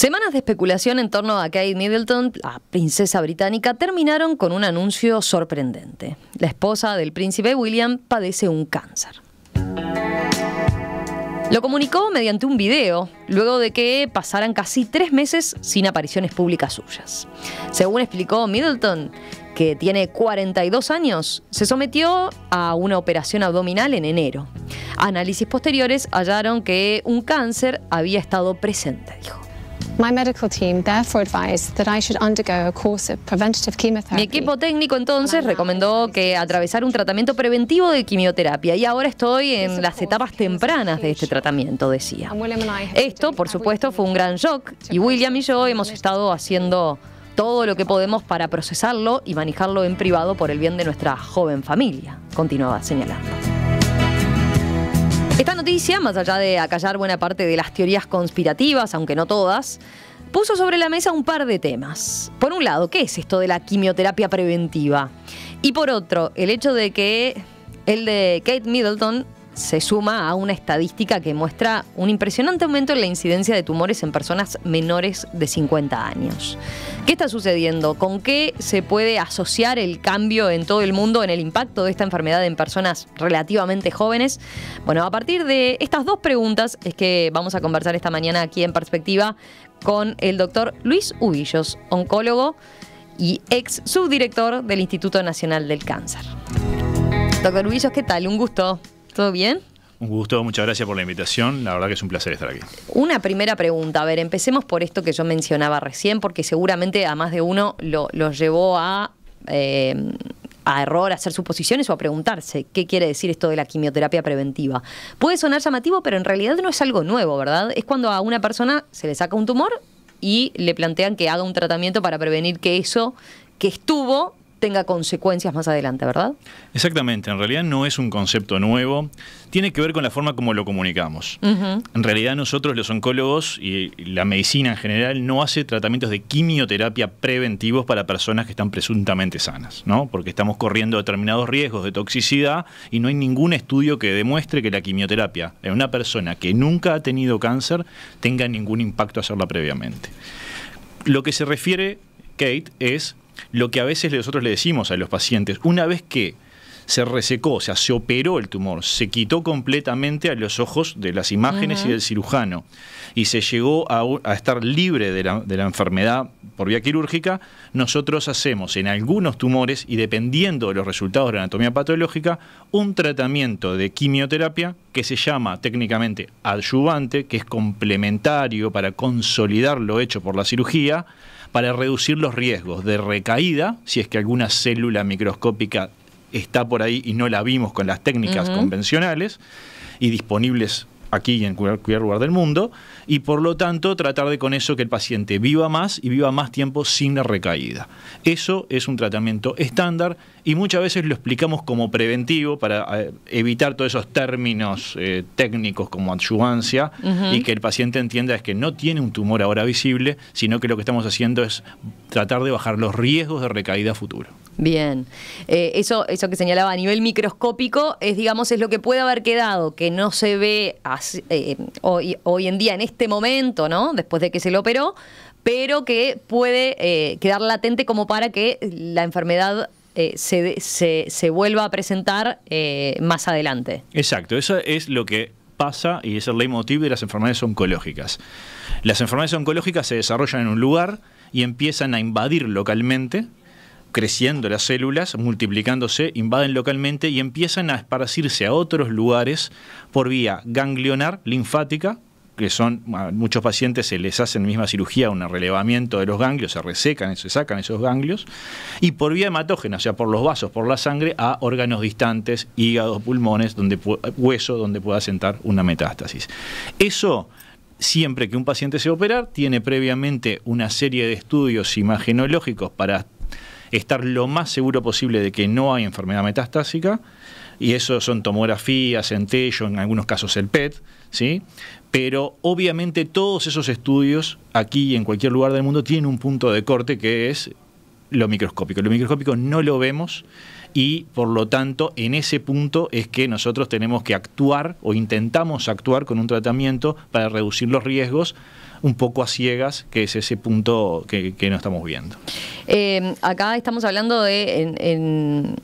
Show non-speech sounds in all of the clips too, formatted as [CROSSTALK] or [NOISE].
Semanas de especulación en torno a Kate Middleton, la princesa británica, terminaron con un anuncio sorprendente. La esposa del príncipe William padece un cáncer. Lo comunicó mediante un video, luego de que pasaran casi tres meses sin apariciones públicas suyas. Según explicó Middleton, que tiene 42 años, se sometió a una operación abdominal en enero. Análisis posteriores hallaron que un cáncer había estado presente, dijo. Mi equipo técnico entonces recomendó que atravesar un tratamiento preventivo de quimioterapia y ahora estoy en las etapas tempranas de este tratamiento, decía. Esto, por supuesto, fue un gran shock y William y yo hemos estado haciendo todo lo que podemos para procesarlo y manejarlo en privado por el bien de nuestra joven familia, continuaba señalando. Esta noticia, más allá de acallar buena parte de las teorías conspirativas, aunque no todas, puso sobre la mesa un par de temas. Por un lado, ¿qué es esto de la quimioterapia preventiva? Y por otro, el hecho de que el de Kate Middleton se suma a una estadística que muestra un impresionante aumento en la incidencia de tumores en personas menores de 50 años. ¿Qué está sucediendo? ¿Con qué se puede asociar el cambio en todo el mundo en el impacto de esta enfermedad en personas relativamente jóvenes? Bueno, a partir de estas dos preguntas es que vamos a conversar esta mañana aquí en Perspectiva con el doctor Luis Ubillos, oncólogo y ex subdirector del Instituto Nacional del Cáncer. Doctor Ubillos, ¿qué tal? Un gusto. ¿Todo bien? Un gusto, muchas gracias por la invitación. La verdad que es un placer estar aquí. Una primera pregunta. A ver, empecemos por esto que yo mencionaba recién, porque seguramente a más de uno lo, llevó a, eh, a error, a hacer suposiciones o a preguntarse qué quiere decir esto de la quimioterapia preventiva. Puede sonar llamativo, pero en realidad no es algo nuevo, ¿verdad? Es cuando a una persona se le saca un tumor y le plantean que haga un tratamiento para prevenir que eso que estuvo tenga consecuencias más adelante, ¿verdad? Exactamente, en realidad no es un concepto nuevo, tiene que ver con la forma como lo comunicamos. En realidad nosotros los oncólogos y la medicina en general no hace tratamientos de quimioterapia preventivos para personas que están presuntamente sanas, ¿no? Porque estamos corriendo determinados riesgos de toxicidad y no hay ningún estudio que demuestre que la quimioterapia en una persona que nunca ha tenido cáncer tenga ningún impacto hacerla previamente. Lo que se refiere Kate es lo que a veces nosotros le decimos a los pacientes, una vez que se resecó, o sea, se operó el tumor, se quitó completamente a los ojos de las imágenes y del cirujano, y se llegó a, estar libre de la, de la, enfermedad por vía quirúrgica, nosotros hacemos en algunos tumores, y dependiendo de los resultados de la anatomía patológica, un tratamiento de quimioterapia que se llama técnicamente adyuvante, que es complementario para consolidar lo hecho por la cirugía, para reducir los riesgos de recaída, si es que alguna célula microscópica está por ahí y no la vimos con las técnicas convencionales y disponibles aquí y en cualquier lugar del mundo, y por lo tanto tratar de con eso que el paciente viva más y viva más tiempo sin la recaída. Eso es un tratamiento estándar y muchas veces lo explicamos como preventivo para eh, evitar todos esos términos eh, técnicos como adyuvancia y que el paciente entienda es que no tiene un tumor ahora visible, sino que lo que estamos haciendo es tratar de bajar los riesgos de recaída futuro. Bien. Eh, eso, eso que señalaba a nivel microscópico es, digamos, es lo que puede haber quedado, que no se ve eh, hoy, en día, en este momento, ¿no? Después de que se lo operó, pero que puede eh, quedar latente como para que la enfermedad se, se, se, vuelva a presentar más adelante. Exacto, eso es lo que pasa y es el leitmotiv de las enfermedades oncológicas. Las enfermedades oncológicas se desarrollan en un lugar y empiezan a invadir localmente creciendo las células, multiplicándose, invaden localmente y empiezan a esparcirse a otros lugares por vía ganglionar, linfática, que son, muchos pacientes se les hace en misma cirugía un relevamiento de los ganglios, se resecan, se sacan esos ganglios, y por vía hematógena, o sea, por los vasos, por la sangre, a órganos distantes, hígados, pulmones, donde, hueso, donde pueda sentar una metástasis. Eso siempre que un paciente se operar, tiene previamente una serie de estudios imagenológicos para estar lo más seguro posible de que no hay enfermedad metastásica, y eso son tomografías, centello, en algunos casos el PET, ¿sí? Pero obviamente todos esos estudios, aquí y en cualquier lugar del mundo, tienen un punto de corte que es lo microscópico. Lo microscópico no lo vemos y por lo tanto en ese punto es que nosotros tenemos que actuar o intentamos actuar con un tratamiento para reducir los riesgos un poco a ciegas, que es ese punto que, no estamos viendo. Eh, acá estamos hablando de, en,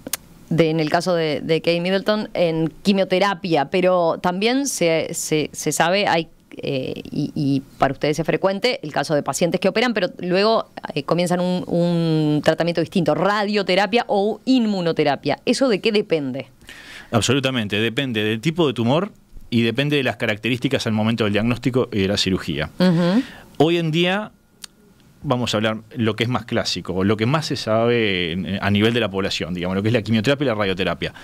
el caso de, de, Kate Middleton, en quimioterapia, pero también se, sabe, hay eh, y, para ustedes es frecuente el caso de pacientes que operan, pero luego eh, comienzan un, un tratamiento distinto, radioterapia o inmunoterapia. ¿Eso de qué depende? Absolutamente, depende del tipo de tumor, y depende de las características al momento del diagnóstico y de la cirugía. Hoy en día vamos a hablar lo que es más clásico, lo que más se sabe a nivel de la población, digamos, lo que es la quimioterapia y la radioterapia.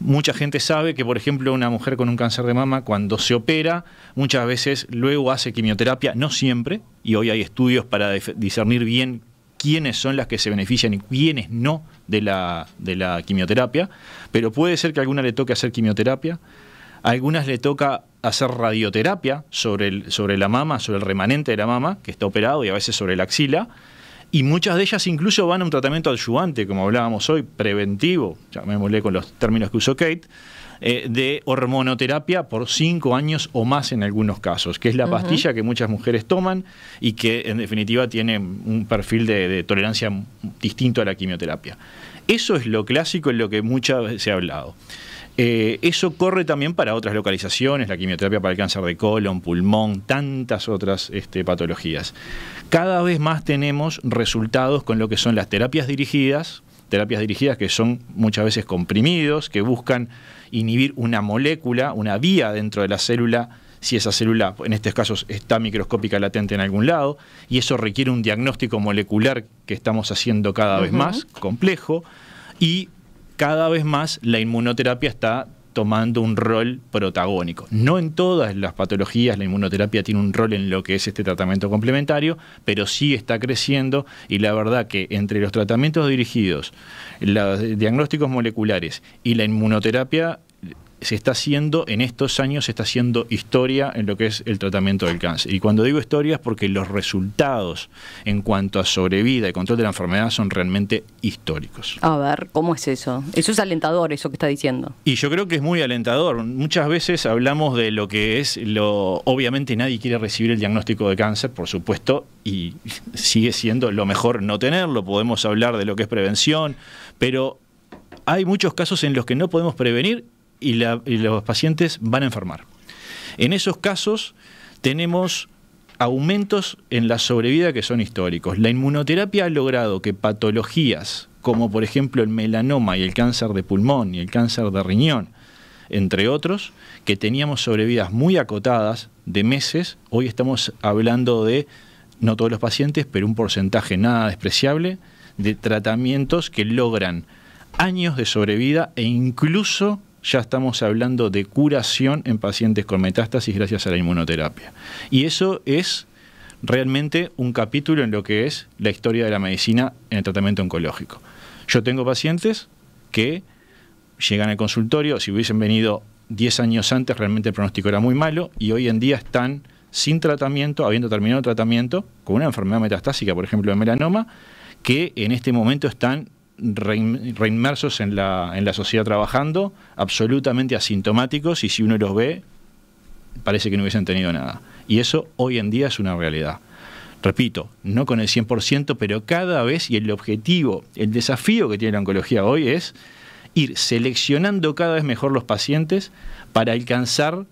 Mucha gente sabe que, por ejemplo, una mujer con un cáncer de mama, cuando se opera, muchas veces luego hace quimioterapia, no siempre, y hoy hay estudios para discernir bien quiénes son las que se benefician y quiénes no de la, de la quimioterapia, pero puede ser que a alguna le toque hacer quimioterapia, algunas le toca hacer radioterapia sobre, el, sobre la mama, sobre el remanente de la mama, que está operado, y a veces sobre la axila. Y muchas de ellas incluso van a un tratamiento adyuvante, como hablábamos hoy, preventivo, llamémosle con los términos que usó Kate, eh, de hormonoterapia por cinco años o más en algunos casos, que es la pastilla que muchas mujeres toman y que en definitiva tiene un perfil de, de tolerancia distinto a la quimioterapia. Eso es lo clásico en lo que muchas veces se ha hablado. Eh, eso corre también para otras localizaciones, la quimioterapia para el cáncer de colon, pulmón, tantas otras este, patologías. Cada vez más tenemos resultados con lo que son las terapias dirigidas, terapias dirigidas que son muchas veces comprimidos, que buscan inhibir una molécula, una vía dentro de la célula, si esa célula en estos casos está microscópica latente en algún lado, y eso requiere un diagnóstico molecular que estamos haciendo cada vez más complejo, y cada vez más la inmunoterapia está tomando un rol protagónico. No en todas las patologías la inmunoterapia tiene un rol en lo que es este tratamiento complementario, pero sí está creciendo y la verdad que entre los tratamientos dirigidos, los diagnósticos moleculares y la inmunoterapia se está haciendo, en estos años se está haciendo historia en lo que es el tratamiento del cáncer. Y cuando digo historia es porque los resultados en cuanto a sobrevida y control de la enfermedad son realmente históricos. A ver, ¿cómo es eso? Eso es alentador, eso que está diciendo. Y yo creo que es muy alentador. Muchas veces hablamos de lo que es lo... Obviamente nadie quiere recibir el diagnóstico de cáncer, por supuesto, y [LAUGHS] sigue siendo lo mejor no tenerlo. Podemos hablar de lo que es prevención, pero hay muchos casos en los que no podemos prevenir y, los pacientes van a enfermar. En esos casos tenemos aumentos en la sobrevida que son históricos. La inmunoterapia ha logrado que patologías como por ejemplo el melanoma y el cáncer de pulmón y el cáncer de riñón, entre otros, que teníamos sobrevidas muy acotadas de meses, hoy estamos hablando de, no todos los pacientes, pero un porcentaje nada despreciable, de tratamientos que logran años de sobrevida e incluso ya estamos hablando de curación en pacientes con metástasis gracias a la inmunoterapia. Y eso es realmente un capítulo en lo que es la historia de la medicina en el tratamiento oncológico. Yo tengo pacientes que llegan al consultorio, si hubiesen venido 10 años antes realmente el pronóstico era muy malo y hoy en día están sin tratamiento, habiendo terminado el tratamiento, con una enfermedad metastásica, por ejemplo, de melanoma, que en este momento están reinmersos en la, en la sociedad trabajando, absolutamente asintomáticos y si uno los ve, parece que no hubiesen tenido nada. Y eso hoy en día es una realidad. Repito, no con el 100%, pero cada vez y el objetivo, el desafío que tiene la oncología hoy es ir seleccionando cada vez mejor los pacientes para alcanzar,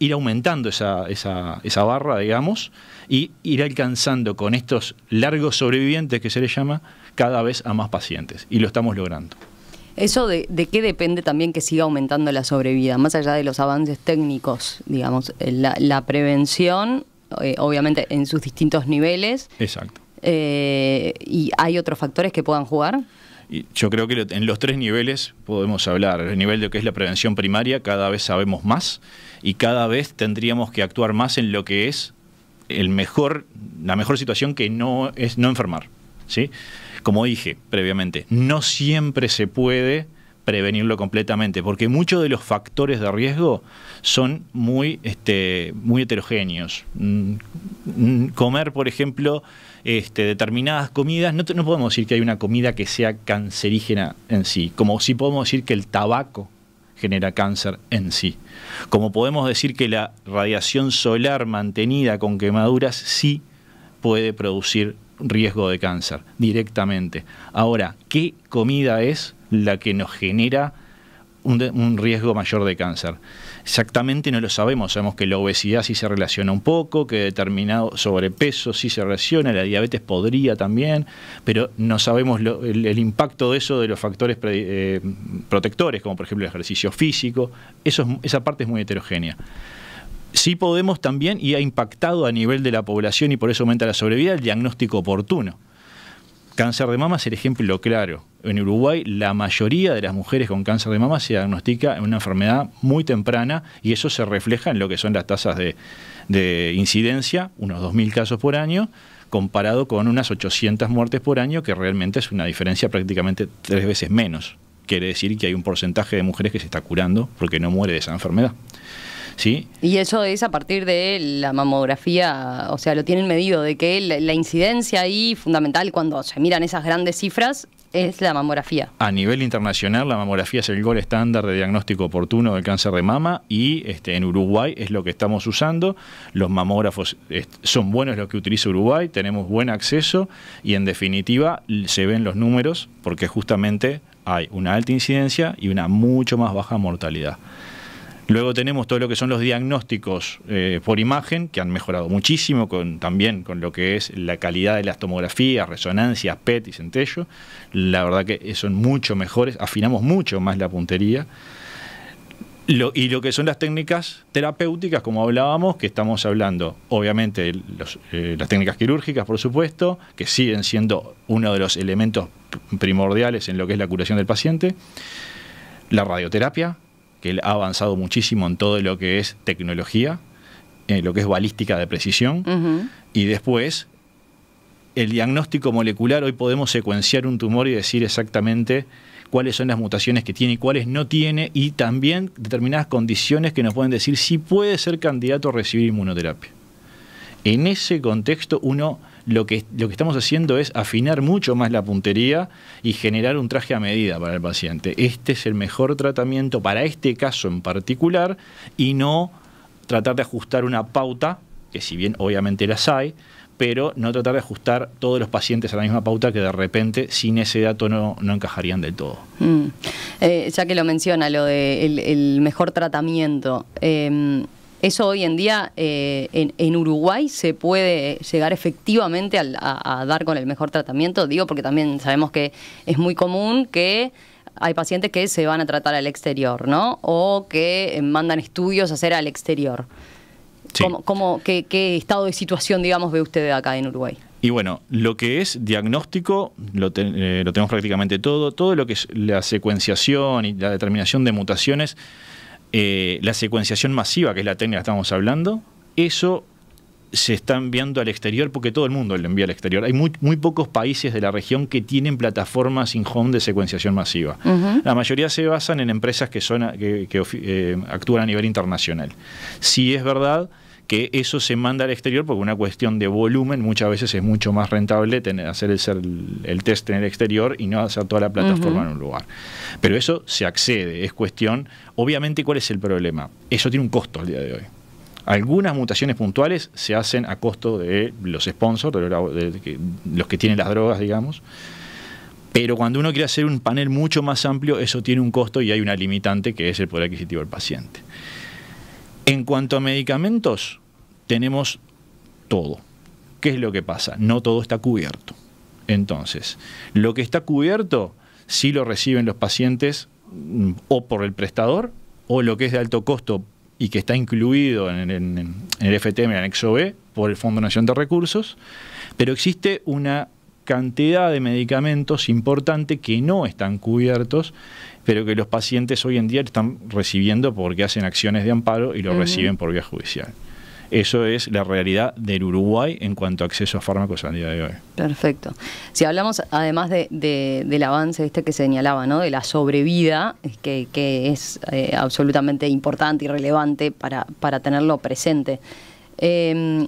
ir aumentando esa, esa barra, digamos, y ir alcanzando con estos largos sobrevivientes que se les llama, cada vez a más pacientes y lo estamos logrando. ¿Eso de, qué depende también que siga aumentando la sobrevida? Más allá de los avances técnicos, digamos, la, prevención, eh, obviamente en sus distintos niveles. Exacto. Eh, ¿Y hay otros factores que puedan jugar? yo creo que en los tres niveles podemos hablar. El nivel de lo que es la prevención primaria, cada vez sabemos más y cada vez tendríamos que actuar más en lo que es el mejor, la mejor situación que no es no enfermar. ¿sí? Como dije previamente, no siempre se puede prevenirlo completamente, porque muchos de los factores de riesgo son muy, este, heterogéneos. Mm, comer, por ejemplo, este, determinadas comidas, no, podemos decir que hay una comida que sea cancerígena en sí, como sí podemos decir que el tabaco genera cáncer en sí. Como podemos decir que la radiación solar mantenida con quemaduras sí puede producir riesgo de cáncer directamente. Ahora, ¿qué comida es la que nos genera un, riesgo mayor de cáncer. Exactamente no lo sabemos, sabemos que la obesidad sí se relaciona un poco, que determinado sobrepeso sí se relaciona, la diabetes podría también, pero no sabemos el, impacto de eso de los factores eh, protectores, como por ejemplo el ejercicio físico, eso es, esa parte es muy heterogénea. Sí podemos también, y ha impactado a nivel de la población y por eso aumenta la sobrevida, el diagnóstico oportuno. Cáncer de mama es el ejemplo claro. En Uruguay la mayoría de las mujeres con cáncer de mama se diagnostica en una enfermedad muy temprana y eso se refleja en lo que son las tasas de, incidencia, unos 2.000 casos por año, comparado con unas 800 muertes por año, que realmente es una diferencia prácticamente tres veces menos. Quiere decir que hay un porcentaje de mujeres que se está curando porque no muere de esa enfermedad. Y eso es a partir de la mamografía, o sea, lo tienen medido, de que la, incidencia ahí fundamental cuando se miran esas grandes cifras es la mamografía. A nivel internacional, la mamografía es el gol estándar de diagnóstico oportuno del cáncer de mama y este, en Uruguay es lo que estamos usando. Los mamógrafos son buenos los que utiliza Uruguay, tenemos buen acceso y en definitiva se ven los números porque justamente hay una alta incidencia y una mucho más baja mortalidad. Luego tenemos todo lo que son los diagnósticos eh, por imagen, que han mejorado muchísimo con, también con lo que es la calidad de las tomografías, resonancias, PET y centello. La verdad que son mucho mejores, afinamos mucho más la puntería. y lo que son las técnicas terapéuticas, como hablábamos, que estamos hablando, obviamente, eh, las técnicas quirúrgicas, por supuesto, que siguen siendo uno de los elementos primordiales en lo que es la curación del paciente, la radioterapia, que ha avanzado muchísimo en todo lo que es tecnología, en eh, lo que es balística de precisión, y después el diagnóstico molecular, hoy podemos secuenciar un tumor y decir exactamente cuáles son las mutaciones que tiene y cuáles no tiene, y también determinadas condiciones que nos pueden decir si puede ser candidato a recibir inmunoterapia. En ese contexto uno lo que, lo que estamos haciendo es afinar mucho más la puntería y generar un traje a medida para el paciente. Este es el mejor tratamiento para este caso en particular y no tratar de ajustar una pauta, que si bien obviamente las hay, pero no tratar de ajustar todos los pacientes a la misma pauta que de repente sin ese dato no, encajarían del todo. Mm. Eh, ya que lo menciona, lo del el mejor tratamiento. Em, ¿Eso hoy en día eh, en, Uruguay se puede llegar efectivamente a, dar con el mejor tratamiento? Digo, porque también sabemos que es muy común que hay pacientes que se van a tratar al exterior, ¿no? O que eh, mandan estudios a hacer al exterior. qué, estado de situación, digamos, ve usted acá en Uruguay? Y bueno, lo que es diagnóstico, lo eh, tenemos prácticamente todo. Todo lo que es la secuenciación y la determinación de mutaciones eh, la secuenciación masiva, que es la técnica que estamos hablando, eso se está enviando al exterior porque todo el mundo lo envía al exterior. Hay muy, muy pocos países de la región que tienen plataformas in-home de secuenciación masiva. La mayoría se basan en empresas que, son, que, eh, actúan a nivel internacional. Si es verdad que eso se manda al exterior porque una cuestión de volumen muchas veces es mucho más rentable tener, hacer el, el test en el exterior y no hacer toda la plataforma en un lugar. Pero eso se accede, es cuestión, obviamente cuál es el problema, eso tiene un costo al día de hoy. Algunas mutaciones puntuales se hacen a costo de los sponsors, de los que tienen las drogas, digamos. Pero cuando uno quiere hacer un panel mucho más amplio, eso tiene un costo y hay una limitante que es el poder adquisitivo del paciente. En cuanto a medicamentos, tenemos todo. ¿Qué es lo que pasa? No todo está cubierto. Entonces, lo que está cubierto sí lo reciben los pacientes mm, o por el prestador o lo que es de alto costo y que está incluido en, el FTM, el anexo B, por el Fondo Nacional de Recursos, pero existe una cantidad de medicamentos importante que no están cubiertos pero que los pacientes hoy en día están recibiendo porque hacen acciones de amparo y lo reciben por vía judicial. Eso es la realidad del Uruguay en cuanto a acceso a fármacos a día de hoy. Perfecto. Si hablamos además del avance este que señalaba, ¿no? de la sobrevida, que, es eh, absolutamente importante y relevante para, tenerlo presente. Em,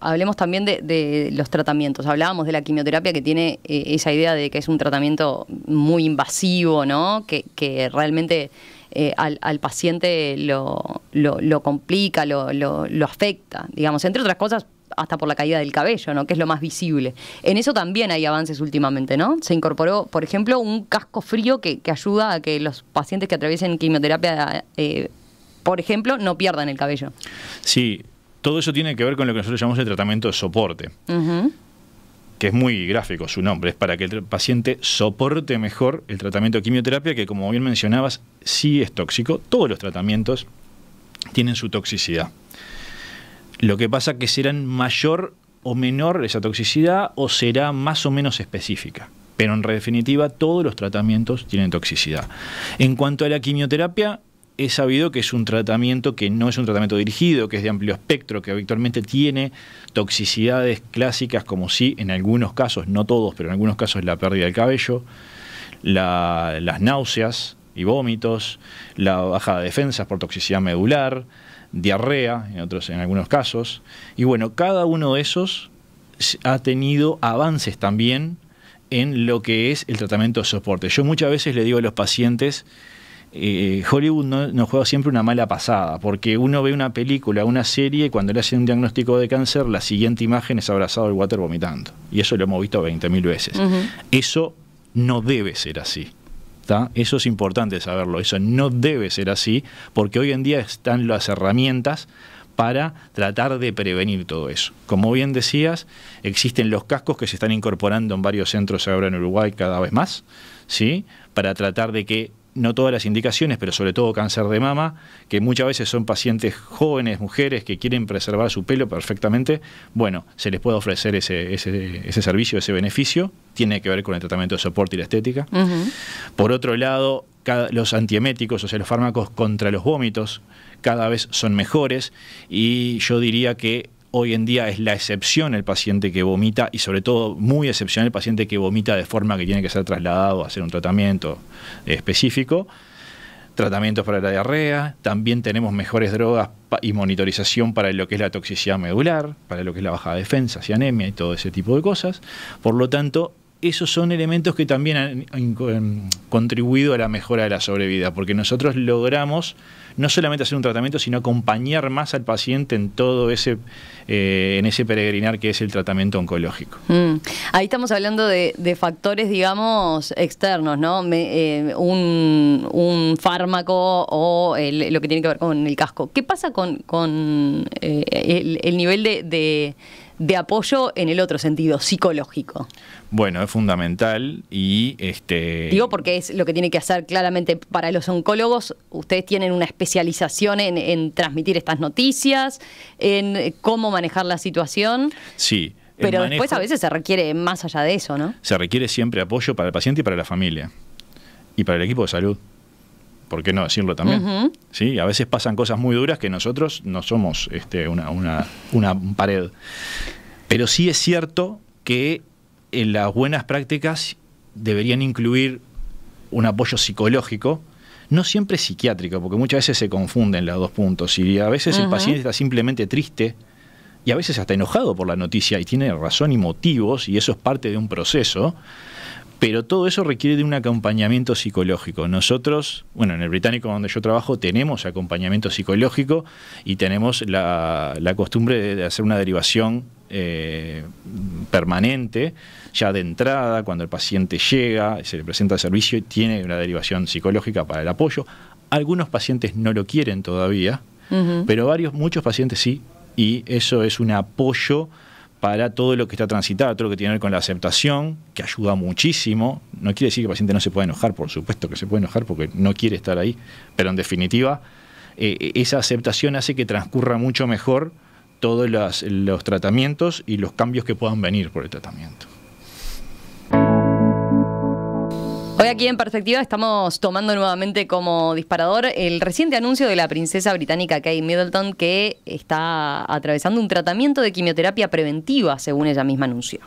hablemos también de, los tratamientos. Hablábamos de la quimioterapia que tiene eh, esa idea de que es un tratamiento muy invasivo, ¿no? Que, realmente eh, al, paciente lo, lo, complica, lo, lo, afecta, digamos, entre otras cosas hasta por la caída del cabello, ¿no? Que es lo más visible. En eso también hay avances últimamente, ¿no? Se incorporó, por ejemplo, un casco frío que, ayuda a que los pacientes que atraviesen quimioterapia eh, por ejemplo, no pierdan el cabello. Sí, todo eso tiene que ver con lo que nosotros llamamos el tratamiento de soporte, que es muy gráfico su nombre, es para que el paciente soporte mejor el tratamiento de quimioterapia, que como bien mencionabas, sí es tóxico. Todos los tratamientos tienen su toxicidad. Lo que pasa es que serán mayor o menor esa toxicidad o será más o menos específica. Pero en definitiva, todos los tratamientos tienen toxicidad. En cuanto a la quimioterapia, He sabido que es un tratamiento que no es un tratamiento dirigido, que es de amplio espectro, que habitualmente tiene toxicidades clásicas como sí, si en algunos casos, no todos, pero en algunos casos la pérdida del cabello, las náuseas y vómitos, la baja de defensas por toxicidad medular, diarrea en, otros, en algunos casos. Y bueno, cada uno de esos ha tenido avances también en lo que es el tratamiento de soporte. Yo muchas veces le digo a los pacientes, eh, Hollywood nos juega siempre una mala pasada, porque uno ve una película, una serie, cuando le hacen un diagnóstico de cáncer, la siguiente imagen es abrazado el water vomitando. Y eso lo hemos visto 20.000 veces. Eso no debe ser así. Eso es importante saberlo, eso no debe ser así, porque hoy en día están las herramientas para tratar de prevenir todo eso. Como bien decías, existen los cascos que se están incorporando en varios centros ahora en Uruguay cada vez más, ¿sí? para tratar de que no todas las indicaciones, pero sobre todo cáncer de mama, que muchas veces son pacientes jóvenes, mujeres que quieren preservar su pelo perfectamente, bueno, se les puede ofrecer ese, servicio, ese beneficio, tiene que ver con el tratamiento de soporte y la estética. Por otro lado, los antieméticos, o sea, los fármacos contra los vómitos, cada vez son mejores y yo diría que Hoy en día es la excepción el paciente que vomita y sobre todo muy excepcional el paciente que vomita de forma que tiene que ser trasladado a hacer un tratamiento específico. Tratamientos para la diarrea, también tenemos mejores drogas y monitorización para lo que es la toxicidad medular, para lo que es la baja defensa, y anemia y todo ese tipo de cosas. Por lo tanto, esos son elementos que también han, em, contribuido a la mejora de la sobrevida, porque nosotros logramos no solamente hacer un tratamiento, sino acompañar más al paciente en todo ese, eh, en ese peregrinar que es el tratamiento oncológico. Mm. Ahí estamos hablando de, factores, digamos, externos, ¿no? Eh, un, fármaco o lo que tiene que ver con el casco. ¿Qué pasa con, eh, el, nivel de de apoyo en el otro sentido, psicológico. Bueno, es fundamental y este. Digo porque es lo que tiene que hacer claramente para los oncólogos. Ustedes tienen una especialización en, transmitir estas noticias, en cómo manejar la situación. Sí. Pero después a veces se requiere más allá de eso, ¿no? Se requiere siempre apoyo para el paciente y para la familia y para el equipo de salud. ¿por qué no decirlo también? ¿Sí? A veces pasan cosas muy duras que nosotros no somos este, una, pared. Pero sí es cierto que en las buenas prácticas deberían incluir un apoyo psicológico, no siempre psiquiátrico, porque muchas veces se confunden los dos puntos y a veces el paciente está simplemente triste y a veces hasta enojado por la noticia y tiene razón y motivos y eso es parte de un proceso, pero todo eso requiere de un acompañamiento psicológico. Nosotros, bueno, en el británico donde yo trabajo tenemos acompañamiento psicológico y tenemos la, costumbre de hacer una derivación eh, permanente, ya de entrada, cuando el paciente llega, se le presenta el servicio y tiene una derivación psicológica para el apoyo. Algunos pacientes no lo quieren todavía, pero varios, muchos pacientes sí, y eso es un apoyo para todo lo que está transitado, todo lo que tiene que ver con la aceptación, que ayuda muchísimo. No quiere decir que el paciente no se pueda enojar, por supuesto que se puede enojar porque no quiere estar ahí, pero en definitiva, eh, esa aceptación hace que transcurra mucho mejor todos los tratamientos y los cambios que puedan venir por el tratamiento. Hoy aquí en Perspectiva estamos tomando nuevamente como disparador el reciente anuncio de la princesa británica Kate Middleton que está atravesando un tratamiento de quimioterapia preventiva, según ella misma anunció.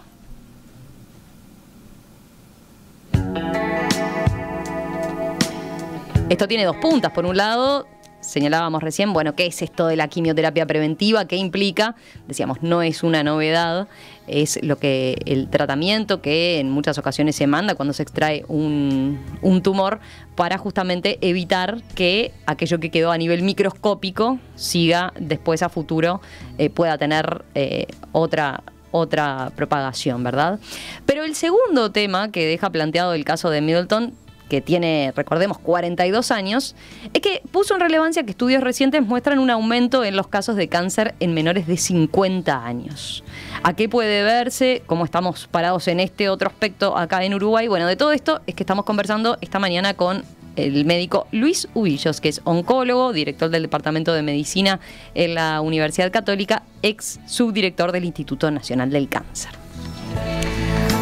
Esto tiene dos puntas. Por un lado, señalábamos recién, bueno, ¿qué es esto de la quimioterapia preventiva? ¿Qué implica? Decíamos, no es una novedad, es lo que el tratamiento que en muchas ocasiones se manda cuando se extrae un, tumor para justamente evitar que aquello que quedó a nivel microscópico siga después a futuro, eh, pueda tener eh, otra otra propagación, ¿verdad? Pero el segundo tema que deja planteado el caso de Middleton que tiene, recordemos, 42 años, es que puso en relevancia que estudios recientes muestran un aumento en los casos de cáncer en menores de 50 años. ¿A qué puede verse? ¿Cómo estamos parados en este otro aspecto acá en Uruguay? Bueno, de todo esto es que estamos conversando esta mañana con el médico Luis Ubillos, que es oncólogo, director del Departamento de Medicina en la Universidad Católica, ex subdirector del Instituto Nacional del Cáncer.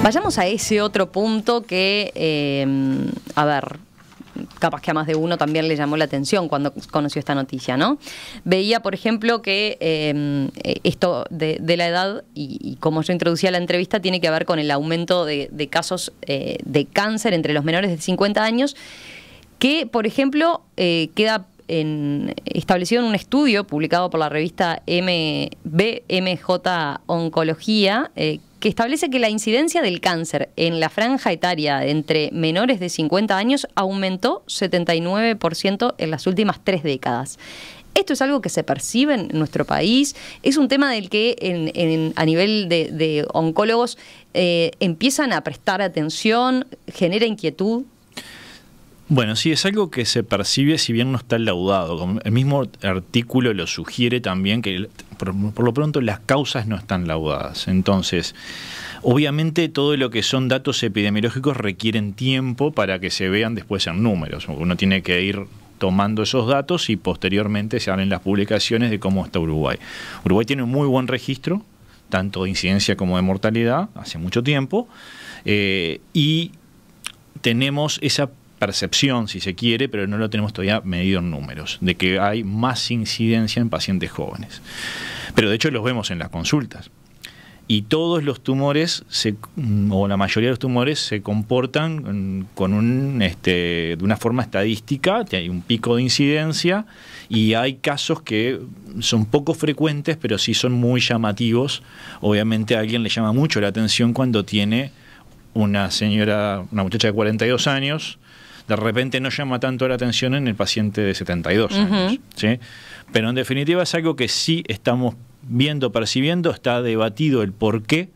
Vayamos a ese otro punto que, eh, a ver, capaz que a más de uno también le llamó la atención cuando conoció esta noticia, ¿no? Veía, por ejemplo, que eh, esto de, la edad, y, como yo introducía la entrevista, tiene que ver con el aumento de, casos eh, de cáncer entre los menores de 50 años, que, por ejemplo, queda en, establecido en un estudio publicado por la revista BMJ Oncología, que establece que la incidencia del cáncer en la franja etaria entre menores de 50 años aumentó 79% en las últimas tres décadas. Esto es algo que se percibe en nuestro país, es un tema del que a nivel de, oncólogos eh, empiezan a prestar atención, genera inquietud. Bueno, sí, es algo que se percibe si bien no está laudado. El mismo artículo lo sugiere también que por, lo pronto las causas no están laudadas. Entonces, obviamente todo lo que son datos epidemiológicos requieren tiempo para que se vean después en números. Uno tiene que ir tomando esos datos y posteriormente se abren las publicaciones de cómo está Uruguay. Uruguay tiene un muy buen registro, tanto de incidencia como de mortalidad, hace mucho tiempo, eh, y tenemos esa percepción, si se quiere, pero no lo tenemos todavía medido en números, de que hay más incidencia en pacientes jóvenes. Pero de hecho los vemos en las consultas. Y todos los tumores, mm, o la mayoría de los tumores, se comportan con un, este, de una forma estadística, hay un pico de incidencia y hay casos que son poco frecuentes, pero sí son muy llamativos. Obviamente a alguien le llama mucho la atención cuando tiene una señora, una muchacha de 42 años, de repente no llama tanto la atención en el paciente de 72 años. ¿sí? Pero en definitiva es algo que sí estamos viendo, percibiendo, está debatido el por qué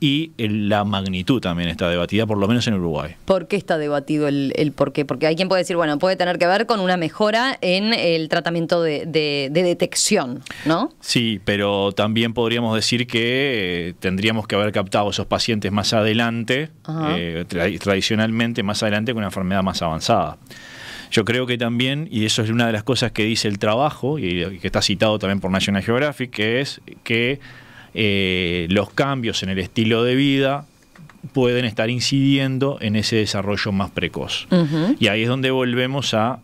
y eh, la magnitud también está debatida, por lo menos en Uruguay. ¿Por qué está debatido el, por qué? Porque hay quien puede decir, bueno, puede tener que ver con una mejora en el tratamiento de, detección, ¿no? Sí, pero también podríamos decir que eh, tendríamos que haber captado esos pacientes más adelante, eh, tradicionalmente más adelante con una enfermedad más avanzada. Yo creo que también, y eso es una de las cosas que dice el trabajo, y que está citado también por National Geographic, que es que eh, los cambios en el estilo de vida pueden estar incidiendo en ese desarrollo más precoz. Y ahí es donde volvemos a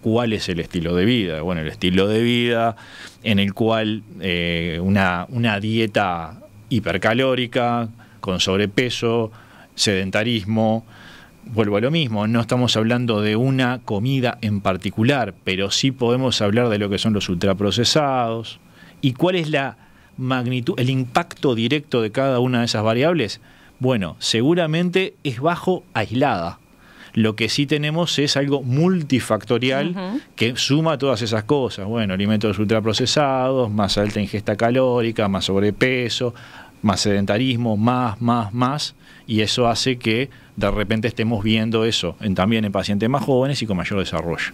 cuál es el estilo de vida. Bueno, el estilo de vida en el cual eh, una, una dieta hipercalórica, con sobrepeso, sedentarismo, vuelvo a lo mismo, no estamos hablando de una comida en particular, pero sí podemos hablar de lo que son los ultraprocesados y cuál es la magnitud, el impacto directo de cada una de esas variables? Bueno, seguramente es bajo aislada. Lo que sí tenemos es algo multifactorial que suma todas esas cosas. Bueno, alimentos ultraprocesados, más alta ingesta calórica, más sobrepeso, más sedentarismo, más, más, más, y eso hace que de repente estemos viendo eso también en pacientes más jóvenes y con mayor desarrollo.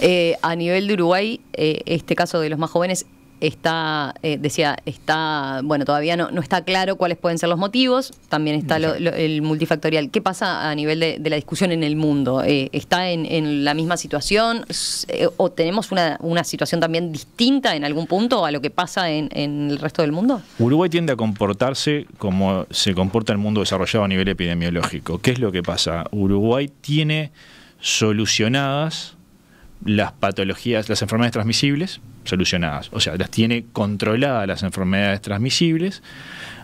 Eh, a nivel de Uruguay, eh, este caso de los más jóvenes está, eh, decía, está, bueno, todavía no, está claro cuáles pueden ser los motivos, también está el multifactorial. ¿Qué pasa a nivel de, la discusión en el mundo? Eh, ¿Está en, la misma situación eh, o tenemos una, situación también distinta en algún punto a lo que pasa en, en, el resto del mundo? Uruguay tiende a comportarse como se comporta el mundo desarrollado a nivel epidemiológico. ¿Qué es lo que pasa? Uruguay tiene solucionadas las patologías, las enfermedades transmisibles, solucionadas. O sea, las tiene controladas las enfermedades transmisibles,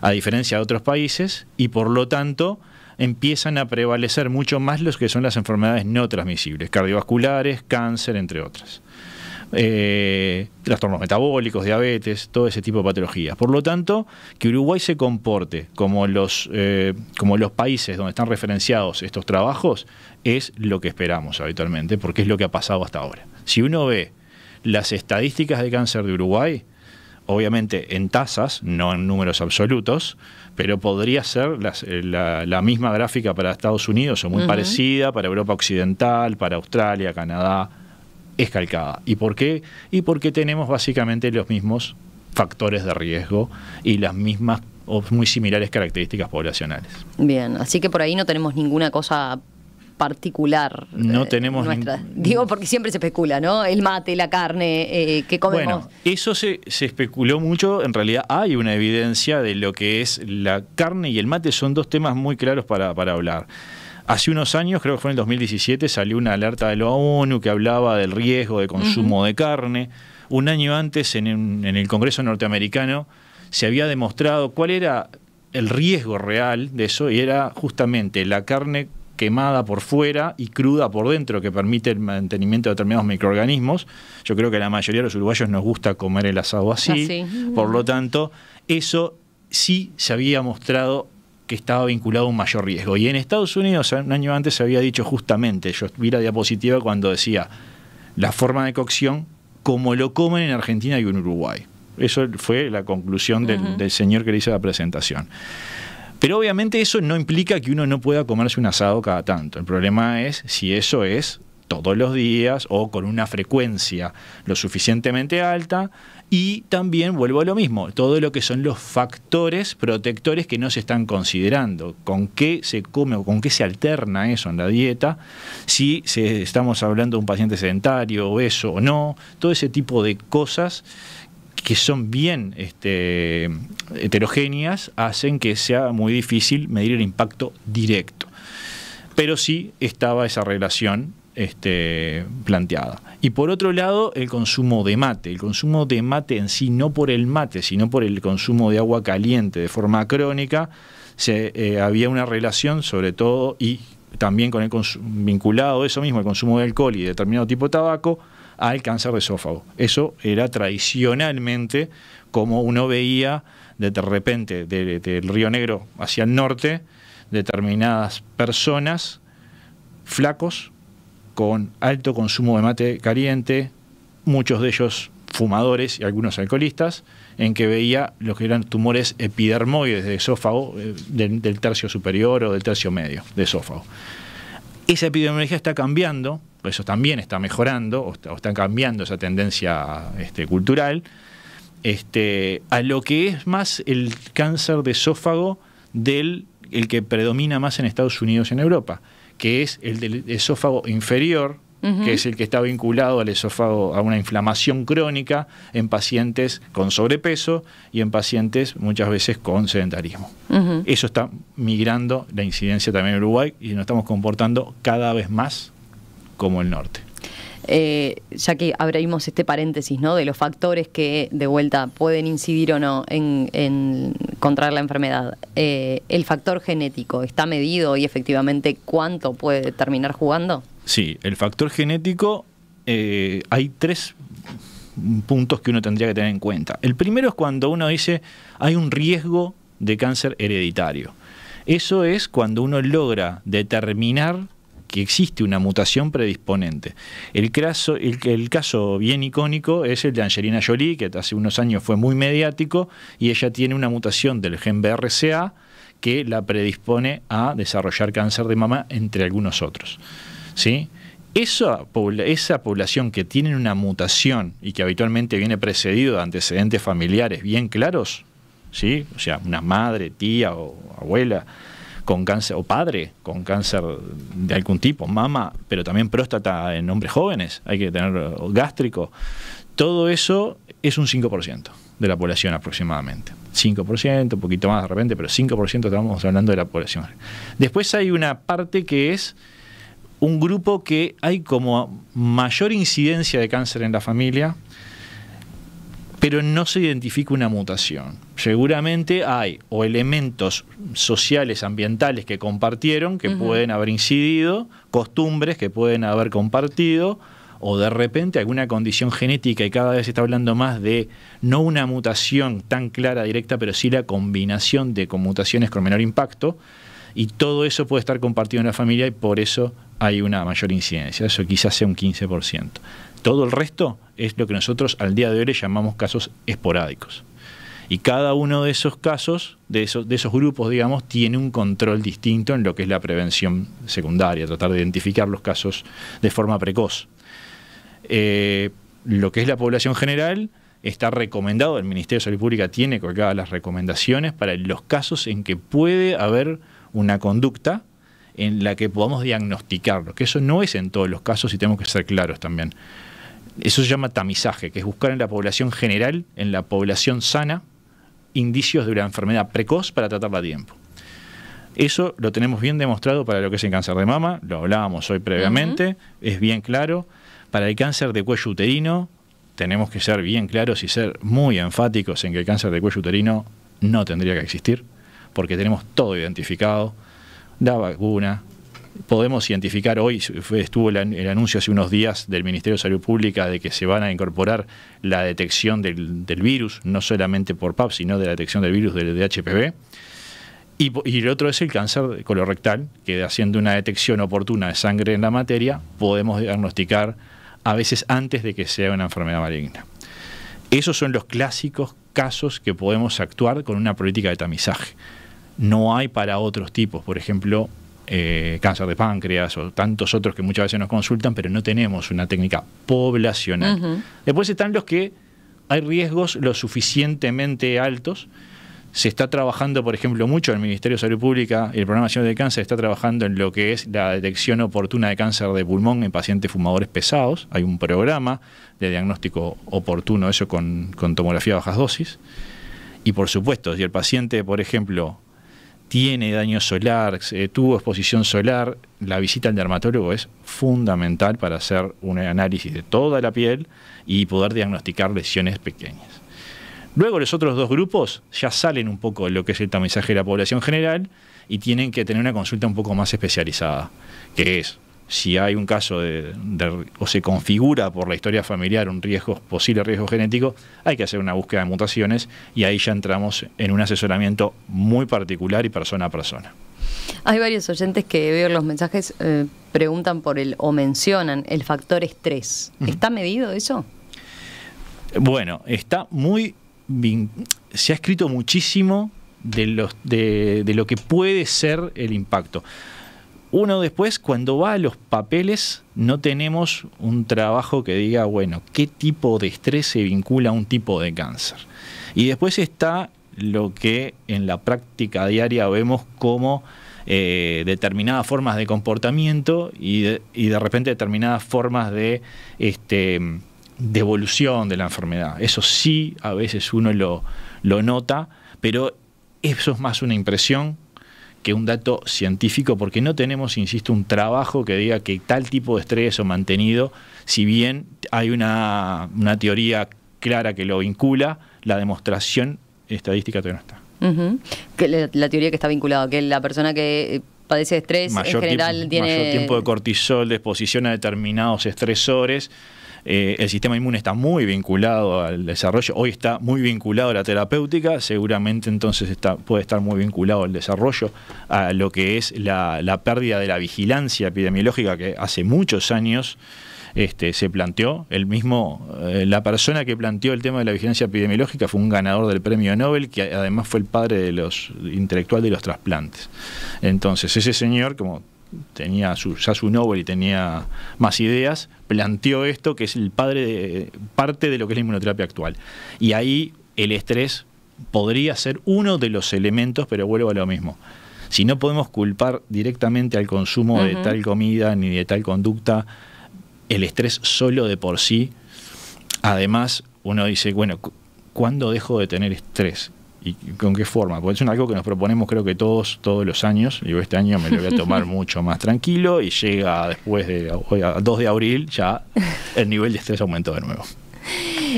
a diferencia de otros países, y por lo tanto empiezan a prevalecer mucho más los que son las enfermedades no transmisibles, cardiovasculares, cáncer, entre otras. Eh, trastornos metabólicos, diabetes, todo ese tipo de patologías. Por lo tanto, que Uruguay se comporte como los, eh, como los países donde están referenciados estos trabajos es lo que esperamos habitualmente, porque es lo que ha pasado hasta ahora. Si uno ve las estadísticas de cáncer de Uruguay, obviamente en tasas, no en números absolutos, pero podría ser eh, la, misma gráfica para Estados Unidos o muy parecida para Europa Occidental, para Australia, Canadá, es calcada. ¿Y por qué? Y porque tenemos básicamente los mismos factores de riesgo y las mismas o muy similares características poblacionales. Bien, así que por ahí no tenemos ninguna cosa particular. No eh, tenemos. Digo, porque siempre se especula, ¿no? El mate, la carne, eh, que comemos. Bueno, eso se, especuló mucho. En realidad hay una evidencia de lo que es la carne y el mate. Son dos temas muy claros para, hablar. Hace unos años, creo que fue en el 2017, salió una alerta de la ONU que hablaba del riesgo de consumo de carne. Un año antes, en, en el Congreso norteamericano, se había demostrado cuál era el riesgo real de eso y era justamente la carne quemada por fuera y cruda por dentro, que permite el mantenimiento de determinados microorganismos. Yo creo que la mayoría de los uruguayos nos gusta comer el asado así. Por lo tanto, eso sí se había mostrado que estaba vinculado a un mayor riesgo. Y en Estados Unidos, un año antes se había dicho justamente, yo vi la diapositiva cuando decía, la forma de cocción, como lo comen en Argentina y en Uruguay. Eso fue la conclusión del, del señor que le hizo la presentación. Pero obviamente eso no implica que uno no pueda comerse un asado cada tanto. El problema es si eso es todos los días o con una frecuencia lo suficientemente alta. Y también vuelvo a lo mismo, todo lo que son los factores protectores que no se están considerando, con qué se come o con qué se alterna eso en la dieta, si estamos hablando de un paciente sedentario, o eso o no, todo ese tipo de cosas que son bien este, heterogéneas hacen que sea muy difícil medir el impacto directo. Pero sí estaba esa relación este, planteada. Y por otro lado, el consumo de mate. El consumo de mate en sí, no por el mate, sino por el consumo de agua caliente de forma crónica, se, eh, había una relación sobre todo y también con el vinculado eso mismo, el consumo de alcohol y determinado tipo de tabaco, al cáncer de esófago. Eso era tradicionalmente como uno veía de repente del Río Negro hacia el norte determinadas personas flacos con alto consumo de mate caliente, muchos de ellos fumadores y algunos alcoholistas, en que veía los que eran tumores epidermoides de esófago eh, del, del tercio superior o del tercio medio de esófago. Esa epidemiología está cambiando eso también está mejorando o está, cambiando esa tendencia este, cultural, este, a lo que es más el cáncer de esófago del el que predomina más en Estados Unidos y en Europa, que es el del esófago inferior, que es el que está vinculado al esófago, a una inflamación crónica en pacientes con sobrepeso y en pacientes muchas veces con sedentarismo. Eso está migrando la incidencia también en Uruguay y nos estamos comportando cada vez más como el norte. Eh, ya que abrimos este paréntesis ¿no? de los factores que de vuelta pueden incidir o no en, contraer la enfermedad, eh, ¿el factor genético está medido y efectivamente cuánto puede terminar jugando? Sí, el factor genético eh, hay tres puntos que uno tendría que tener en cuenta. El primero es cuando uno dice hay un riesgo de cáncer hereditario. Eso es cuando uno logra determinar que existe una mutación predisponente. El caso, el, caso bien icónico es el de Angelina Jolie, que hace unos años fue muy mediático, y ella tiene una mutación del gen BRCA que la predispone a desarrollar cáncer de mama, entre algunos otros. ¿Sí? Esa, esa, población que tiene una mutación y que habitualmente viene precedido de antecedentes familiares bien claros, ¿sí? o sea, una madre, tía o abuela, con cáncer, o padre con cáncer de algún tipo, mama, pero también próstata en hombres jóvenes, hay que tener gástrico. Todo eso es un 5% de la población aproximadamente. 5%, un poquito más de repente, pero 5% estamos hablando de la población. Después hay una parte que es un grupo que hay como mayor incidencia de cáncer en la familia, pero no se identifica una mutación. Seguramente hay o elementos sociales, ambientales que compartieron, que pueden haber incidido, costumbres que pueden haber compartido, o de repente alguna condición genética y cada vez se está hablando más de no una mutación tan clara, directa, pero sí la combinación de conmutaciones con menor impacto. Y todo eso puede estar compartido en la familia y por eso hay una mayor incidencia. Eso quizás sea un 15%. Todo el resto es lo que nosotros al día de hoy le llamamos casos esporádicos. Y cada uno de esos casos, de esos, grupos, digamos, tiene un control distinto en lo que es la prevención secundaria, tratar de identificar los casos de forma precoz. Eh, lo que es la población general está recomendado, el Ministerio de Salud Pública tiene colgadas las recomendaciones para los casos en que puede haber una conducta en la que podamos diagnosticarlo, que eso no es en todos los casos y tenemos que ser claros también. Eso se llama tamizaje, que es buscar en la población general, en la población sana, indicios de una enfermedad precoz para tratarla a tiempo. Eso lo tenemos bien demostrado para lo que es el cáncer de mama, lo hablábamos hoy previamente, es bien claro. Para el cáncer de cuello uterino, tenemos que ser bien claros y ser muy enfáticos en que el cáncer de cuello uterino no tendría que existir, porque tenemos todo identificado, la vacuna, podemos identificar hoy, estuvo el, anuncio hace unos días del Ministerio de Salud Pública de que se van a incorporar la detección del, virus, no solamente por PAP, sino de la detección del virus del DHPV. Y, y, el otro es el cáncer colorectal, que haciendo una detección oportuna de sangre en la materia, podemos diagnosticar a veces antes de que sea una enfermedad maligna. Esos son los clásicos casos que podemos actuar con una política de tamizaje. No hay para otros tipos, por ejemplo, eh, cáncer de páncreas o tantos otros que muchas veces nos consultan, pero no tenemos una técnica poblacional. Después están los que hay riesgos lo suficientemente altos. Se está trabajando, por ejemplo, mucho el Ministerio de Salud Pública, y el Programa Nacional de Cáncer está trabajando en lo que es la detección oportuna de cáncer de pulmón en pacientes fumadores pesados. Hay un programa de diagnóstico oportuno, eso con, con tomografía a bajas dosis. Y por supuesto, si el paciente, por ejemplo, tiene daño solar, eh, tuvo exposición solar, la visita al dermatólogo es fundamental para hacer un análisis de toda la piel y poder diagnosticar lesiones pequeñas. Luego los otros dos grupos ya salen un poco de lo que es el tamizaje de la población general y tienen que tener una consulta un poco más especializada, que es si hay un caso de, o se configura por la historia familiar un riesgo, posible riesgo genético, hay que hacer una búsqueda de mutaciones y ahí ya entramos en un asesoramiento muy particular y persona a persona. Hay varios oyentes que veo los mensajes, eh, preguntan por el o mencionan el factor estrés. ¿Está medido eso? Bueno, está muy... Se ha escrito muchísimo de, los, de lo que puede ser el impacto. Uno después, cuando va a los papeles, no tenemos un trabajo que diga, bueno, qué tipo de estrés se vincula a un tipo de cáncer. Y después está lo que en la práctica diaria vemos como eh, determinadas formas de comportamiento y de, repente determinadas formas de este, devolución de la enfermedad. Eso sí, a veces uno lo nota, pero eso es más una impresión que un dato científico, porque no tenemos, insisto, un trabajo que diga que tal tipo de estrés o mantenido, si bien hay una, teoría clara que lo vincula, la demostración estadística todavía no está. la, teoría que está vinculada, que la persona que eh, padece estrés en general tiene... Mayor tiempo de cortisol, de exposición a determinados estresores, eh, el sistema inmune está muy vinculado al desarrollo, hoy está muy vinculado a la terapéutica, seguramente entonces está, puede estar muy vinculado al desarrollo, a lo que es la, pérdida de la vigilancia epidemiológica que hace muchos años este, se planteó. El mismo, eh, la persona que planteó el tema de la vigilancia epidemiológica fue un ganador del premio Nobel, que además fue el padre de los intelectual de los trasplantes. Entonces, ese señor, como tenía su, ya su Nobel y tenía más ideas, planteó esto que es el padre de, parte de lo que es la inmunoterapia actual. Y ahí el estrés podría ser uno de los elementos, pero vuelvo a lo mismo. Si no podemos culpar directamente al consumo de tal comida ni de tal conducta, el estrés solo de por sí, además uno dice, bueno, ¿cuándo dejo de tener estrés? ¿Y con qué forma? Porque es algo que nos proponemos creo que todos, todos los años. Digo, este año me lo voy a tomar [LAUGHS] mucho más tranquilo y llega después de 2 de abril ya el nivel de estrés aumentó de nuevo.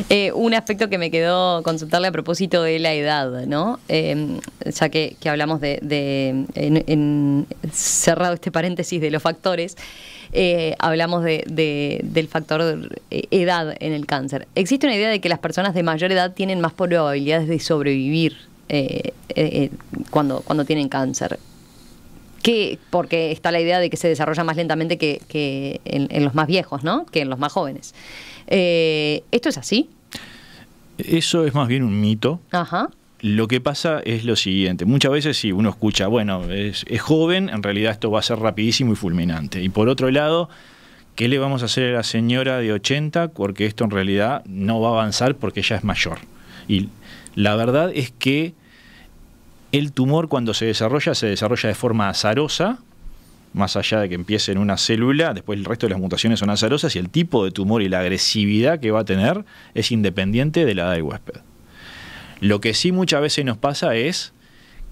Eh, un aspecto que me quedó consultarle a propósito de la edad, ¿no? Em, ya que, hablamos de, cerrado este paréntesis de los factores. Eh, hablamos de, del factor eh, edad en el cáncer. Existe una idea de que las personas de mayor edad tienen más probabilidades de sobrevivir eh, cuando, cuando tienen cáncer. ¿Qué? Porque está la idea de que se desarrolla más lentamente que, en, los más viejos, ¿no? Que en los más jóvenes. ¿Esto es así? Eso es más bien un mito. Ajá. Lo que pasa es lo siguiente, muchas veces si uno escucha, bueno, es, es, joven, en realidad esto va a ser rapidísimo y fulminante. Y por otro lado, ¿qué le vamos a hacer a la señora de 80? Porque esto en realidad no va a avanzar porque ella es mayor. Y la verdad es que el tumor cuando se desarrolla se desarrolla de forma azarosa, más allá de que empiece en una célula, después el resto de las mutaciones son azarosas y el tipo de tumor y la agresividad que va a tener es independiente de la edad del huésped. Lo que sí muchas veces nos pasa es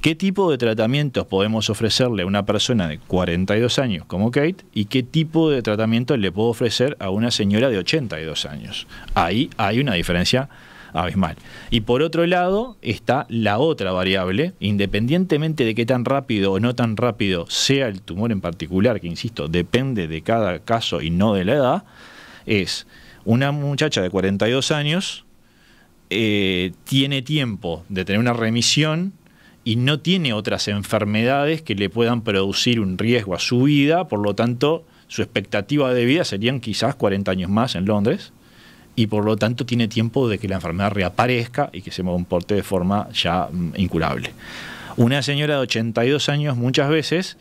qué tipo de tratamientos podemos ofrecerle a una persona de 42 años como Kate y qué tipo de tratamiento le puedo ofrecer a una señora de 82 años. Ahí hay una diferencia abismal. Y por otro lado está la otra variable, independientemente de qué tan rápido o no tan rápido sea el tumor en particular, que insisto, depende de cada caso y no de la edad, es una muchacha de 42 años eh, tiene tiempo de tener una remisión y no tiene otras enfermedades que le puedan producir un riesgo a su vida, por lo tanto su expectativa de vida serían quizás 40 años más en Londres y por lo tanto tiene tiempo de que la enfermedad reaparezca y que se comporte de forma ya mm, incurable. Una señora de 82 años muchas veces,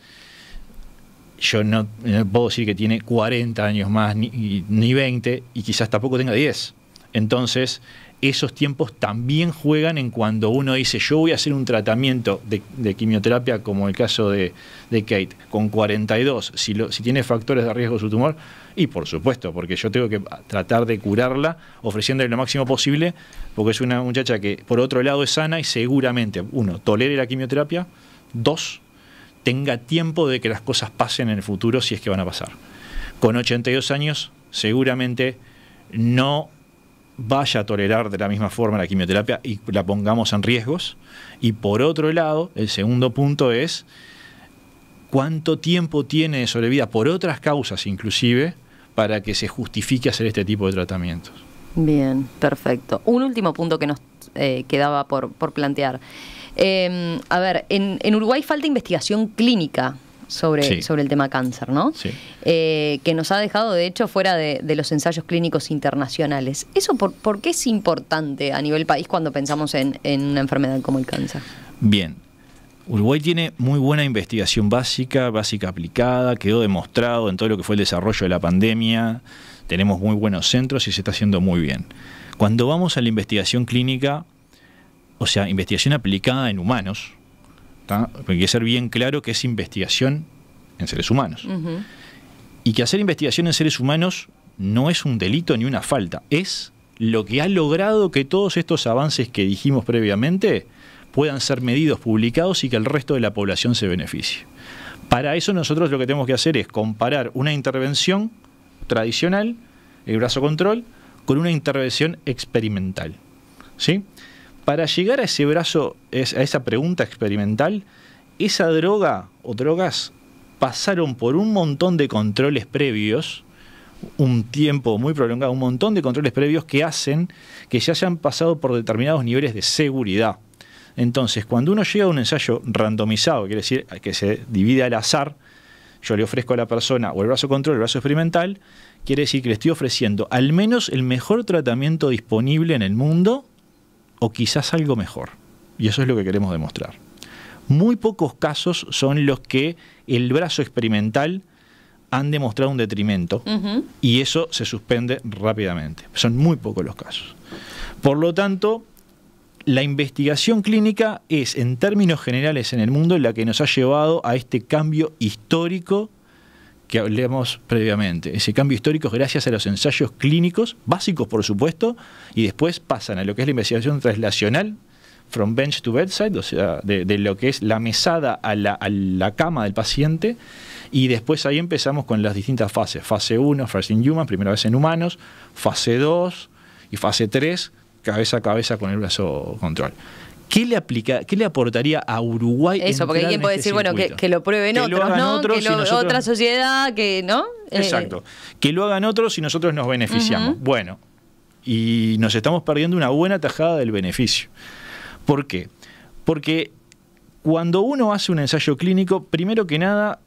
yo no, puedo decir que tiene 40 años más ni, ni 20 y quizás tampoco tenga 10. Entonces, esos tiempos también juegan en cuando uno dice, yo voy a hacer un tratamiento de, quimioterapia, como el caso de, Kate, con 42, si, si tiene factores de riesgo su tumor, y por supuesto, porque yo tengo que tratar de curarla ofreciéndole lo máximo posible, porque es una muchacha que por otro lado es sana y seguramente, uno, tolere la quimioterapia, dos, tenga tiempo de que las cosas pasen en el futuro si es que van a pasar. Con 82 años, seguramente no vaya a tolerar de la misma forma la quimioterapia y la pongamos en riesgos. Y por otro lado, el segundo punto es cuánto tiempo tiene de sobrevida por otras causas inclusive para que se justifique hacer este tipo de tratamientos. Bien, perfecto. Un último punto que nos eh, quedaba por, plantear. Em, a ver, en, en Uruguay falta investigación clínica sobre, sobre el tema cáncer, ¿no? Sí. Eh, que nos ha dejado, de hecho, fuera de, los ensayos clínicos internacionales. ¿Eso por, qué es importante a nivel país cuando pensamos en una enfermedad como el cáncer? Bien, Uruguay tiene muy buena investigación básica, básica aplicada, quedó demostrado en todo lo que fue el desarrollo de la pandemia, tenemos muy buenos centros y se está haciendo muy bien. Cuando vamos a la investigación clínica, o sea, investigación aplicada en humanos, hay que ser bien claro que es investigación en seres humanos. Y que hacer investigación en seres humanos no es un delito ni una falta, es lo que ha logrado que todos estos avances que dijimos previamente puedan ser medidos, publicados y que el resto de la población se beneficie. Para eso nosotros lo que tenemos que hacer es comparar una intervención tradicional, el brazo control, con una intervención experimental. ¿Sí? Para llegar a ese brazo, a esa pregunta experimental, esa droga o drogas pasaron por un montón de controles previos, un tiempo muy prolongado, un montón de controles previos que hacen que ya se hayan pasado por determinados niveles de seguridad. Entonces, cuando uno llega a un ensayo randomizado, quiere decir que se divide al azar, yo le ofrezco a la persona o el brazo control, el brazo experimental, quiere decir que le estoy ofreciendo al menos el mejor tratamiento disponible en el mundo o quizás algo mejor. Y eso es lo que queremos demostrar. Muy pocos casos son los que el brazo experimental han demostrado un detrimento y eso se suspende rápidamente. Son muy pocos los casos. Por lo tanto, la investigación clínica es, en términos generales en el mundo, la que nos ha llevado a este cambio histórico que hablemos previamente. Ese cambio histórico es gracias a los ensayos clínicos, básicos por supuesto, y después pasan a lo que es la investigación translacional, from bench to bedside, o sea, de, lo que es la mesada a la, a la, cama del paciente, y después ahí empezamos con las distintas fases. Fase 1, first in human, primera vez en humanos, fase 2 y fase 3, cabeza a cabeza con el brazo control. ¿Qué le, aplica, ¿Qué le aportaría a Uruguay? Eso, porque alguien puede decir, este bueno, que, lo prueben otros, ¿no? que lo, otra sociedad, que, ¿no? Eh, Exacto. Que lo hagan otros y nosotros nos beneficiamos. Bueno, y nos estamos perdiendo una buena tajada del beneficio. ¿Por qué? Porque cuando uno hace un ensayo clínico, primero que nada,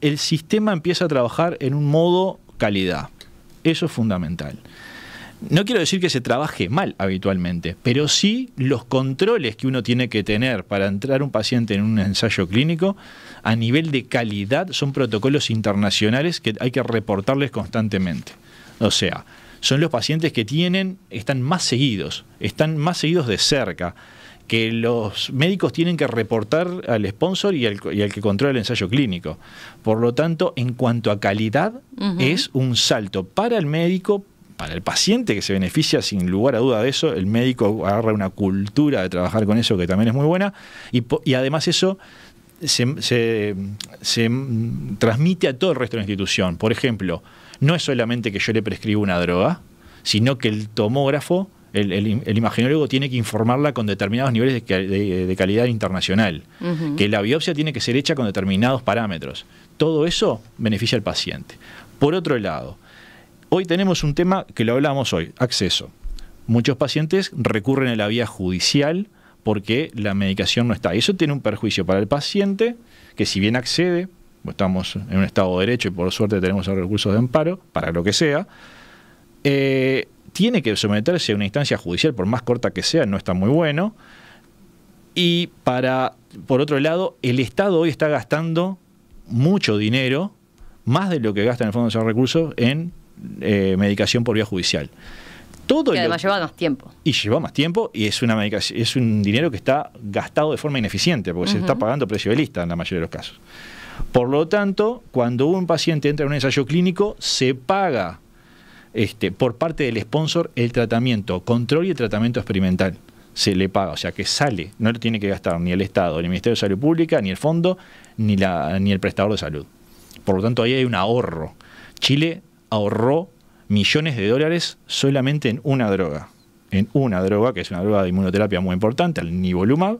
el sistema empieza a trabajar en un modo calidad. Eso es fundamental no quiero decir que se trabaje mal habitualmente, pero sí los controles que uno tiene que tener para entrar un paciente en un ensayo clínico a nivel de calidad son protocolos internacionales que hay que reportarles constantemente. O sea, son los pacientes que tienen, están más seguidos, están más seguidos de cerca, que los médicos tienen que reportar al sponsor y al, que controla el ensayo clínico. Por lo tanto, en cuanto a calidad, es un salto para el médico, el paciente que se beneficia sin lugar a duda de eso, el médico agarra una cultura de trabajar con eso que también es muy buena y, además eso se, transmite a todo el resto de la institución. Por ejemplo, no es solamente que yo le prescribo una droga, sino que el tomógrafo, el, imaginólogo tiene que informarla con determinados niveles de, calidad internacional, que la biopsia tiene que ser hecha con determinados parámetros. Todo eso beneficia al paciente. Por otro lado, Hoy tenemos un tema que lo hablamos hoy, acceso. Muchos pacientes recurren a la vía judicial porque la medicación no está. eso tiene un perjuicio para el paciente, que si bien accede, estamos en un Estado de Derecho y por suerte tenemos recursos de amparo, para lo que sea, eh, tiene que someterse a una instancia judicial, por más corta que sea, no está muy bueno. Y para, por otro lado, el Estado hoy está gastando mucho dinero, más de lo que gasta en el Fondo de de Recursos, en eh, medicación por vía judicial. Todo y además lleva más tiempo. Y lleva más tiempo y es una medicación, es un dinero que está gastado de forma ineficiente, porque se está pagando precio de lista en la mayoría de los casos. Por lo tanto, cuando un paciente entra en un ensayo clínico, se paga este, por parte del sponsor el tratamiento, control y el tratamiento experimental. Se le paga, o sea que sale, no lo tiene que gastar ni el Estado, ni el Ministerio de Salud Pública, ni el Fondo, ni, la, ni el prestador de salud. Por lo tanto, ahí hay un ahorro. Chile ahorró millones de dólares solamente en una droga. En una droga, que es una droga de inmunoterapia muy importante, el nivolumab,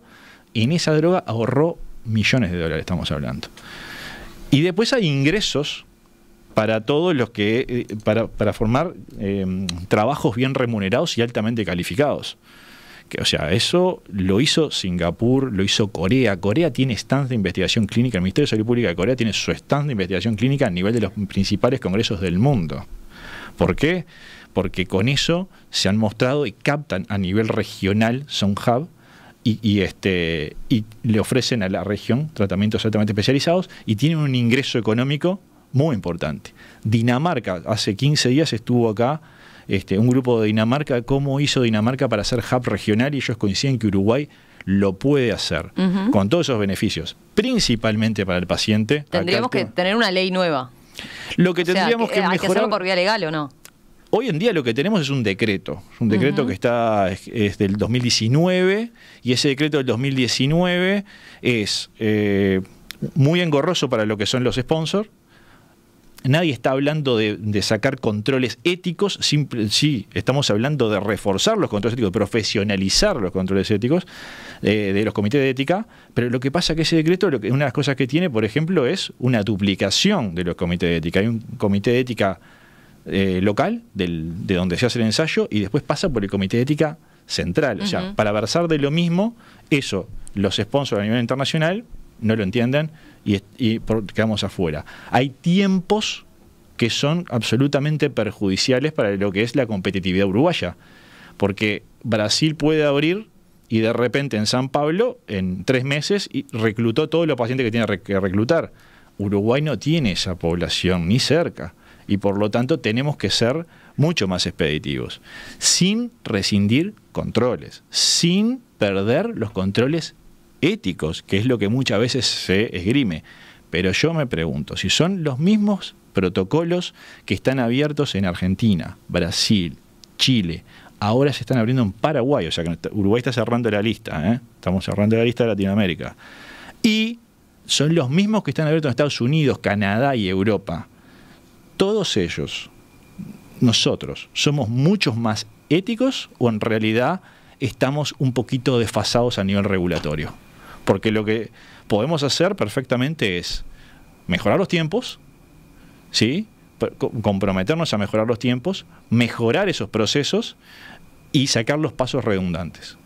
y en esa droga ahorró millones de dólares, estamos hablando. Y después hay ingresos para todos los que, eh, para, para formar eh, trabajos bien remunerados y altamente calificados o sea, eso lo hizo Singapur, lo hizo Corea. Corea tiene stands de investigación clínica. El Ministerio de Salud Pública de Corea tiene su stand de investigación clínica a nivel de los principales congresos del mundo. ¿Por qué? Porque con eso se han mostrado y captan a nivel regional, son hub, y, este, y le ofrecen a la región tratamientos altamente especializados y tienen un ingreso económico muy importante. Dinamarca hace 15 días estuvo acá este, un grupo de Dinamarca, cómo hizo Dinamarca para ser hub regional y ellos coinciden que Uruguay lo puede hacer con todos esos beneficios, principalmente para el paciente. Tendríamos que tener una ley nueva. Lo que tendríamos que, que por vía legal o no. Hoy en día lo que tenemos es un decreto, un decreto que está es, el del 2019 y ese decreto del 2019 es eh, muy engorroso para lo que son los sponsors, nadie está hablando de, sacar controles éticos, sí, estamos hablando de reforzar los controles éticos, profesionalizar los controles éticos eh, de los comités de ética, pero lo que pasa es que ese decreto, que, una de las cosas que tiene, por ejemplo, es una duplicación de los comités de ética. Hay un comité de ética eh, local, de donde se hace el ensayo, y después pasa por el comité de ética central. O sea, para versar de lo mismo, eso los sponsors a nivel internacional no lo entienden y, quedamos afuera. Hay tiempos que son absolutamente perjudiciales para lo que es la competitividad uruguaya, porque Brasil puede abrir y de repente en San Pablo, en tres meses, reclutó todos los pacientes que tiene que reclutar. Uruguay no tiene esa población ni cerca y por lo tanto tenemos que ser mucho más expeditivos, sin rescindir controles, sin perder los controles éticos, que es lo que muchas veces se esgrime. Pero yo me pregunto, si son los mismos protocolos que están abiertos en Argentina, Brasil, Chile, ahora se están abriendo en Paraguay, o sea que Uruguay está cerrando la lista, ¿eh? estamos cerrando la lista de Latinoamérica. Y son los mismos que están abiertos en Estados Unidos, Canadá y Europa. Todos ellos, nosotros, somos muchos más éticos o en realidad estamos un poquito desfasados a nivel regulatorio. Porque lo que podemos hacer perfectamente es mejorar los tiempos, ¿sí? comprometernos a mejorar los tiempos, mejorar esos procesos y sacar los pasos redundantes.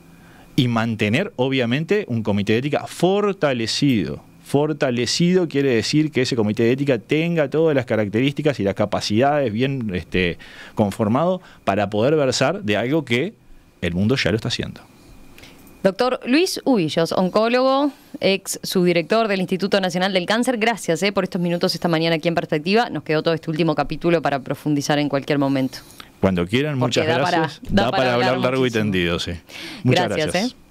Y mantener, obviamente, un comité de ética fortalecido. Fortalecido quiere decir que ese comité de ética tenga todas las características y las capacidades bien este, conformado para poder versar de algo que el mundo ya lo está haciendo. Doctor Luis Ubillos, oncólogo, ex subdirector del Instituto Nacional del Cáncer, gracias eh, por estos minutos esta mañana aquí en Perspectiva. Nos quedó todo este último capítulo para profundizar en cualquier momento. Cuando quieran, muchas gracias. da, para, hablar, largo y tendido, sí. Muchas gracias. Eh.